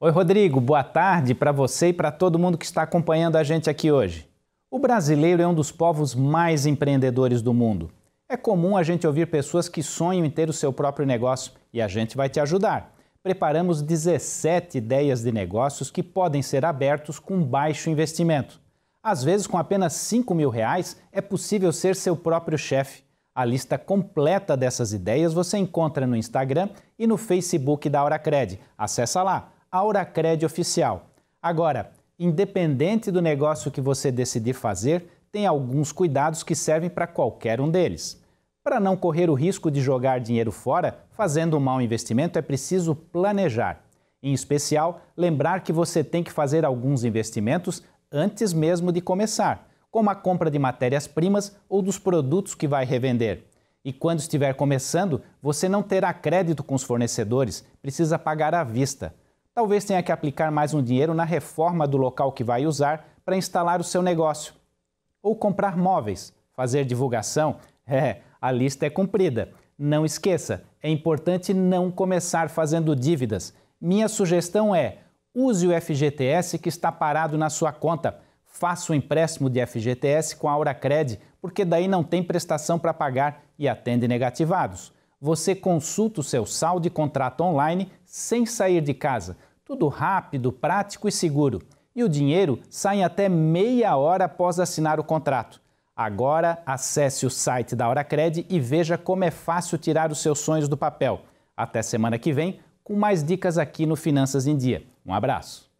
Oi, Rodrigo, boa tarde para você e para todo mundo que está acompanhando a gente aqui hoje. O brasileiro é um dos povos mais empreendedores do mundo. É comum a gente ouvir pessoas que sonham em ter o seu próprio negócio e a gente vai te ajudar. Preparamos 17 ideias de negócios que podem ser abertos com baixo investimento. Às vezes, com apenas 5 mil reais, é possível ser seu próprio chefe. A lista completa dessas ideias você encontra no Instagram e no Facebook da Auracred. Acesse lá, Auracred Oficial. Agora, independente do negócio que você decidir fazer, tem alguns cuidados que servem para qualquer um deles. Para não correr o risco de jogar dinheiro fora, fazendo um mau investimento é preciso planejar. Em especial, lembrar que você tem que fazer alguns investimentos antes mesmo de começar como a compra de matérias-primas ou dos produtos que vai revender. E quando estiver começando, você não terá crédito com os fornecedores, precisa pagar à vista. Talvez tenha que aplicar mais um dinheiro na reforma do local que vai usar para instalar o seu negócio. Ou comprar móveis, fazer divulgação. É, a lista é cumprida. Não esqueça, é importante não começar fazendo dívidas. Minha sugestão é: use o FGTS que está parado na sua conta faça o empréstimo de FGTS com a Auracred, porque daí não tem prestação para pagar e atende negativados. Você consulta o seu saldo e contrato online sem sair de casa. Tudo rápido, prático e seguro. E o dinheiro sai até meia hora após assinar o contrato. Agora acesse o site da Auracred e veja como é fácil tirar os seus sonhos do papel. Até semana que vem com mais dicas aqui no Finanças em Dia. Um abraço.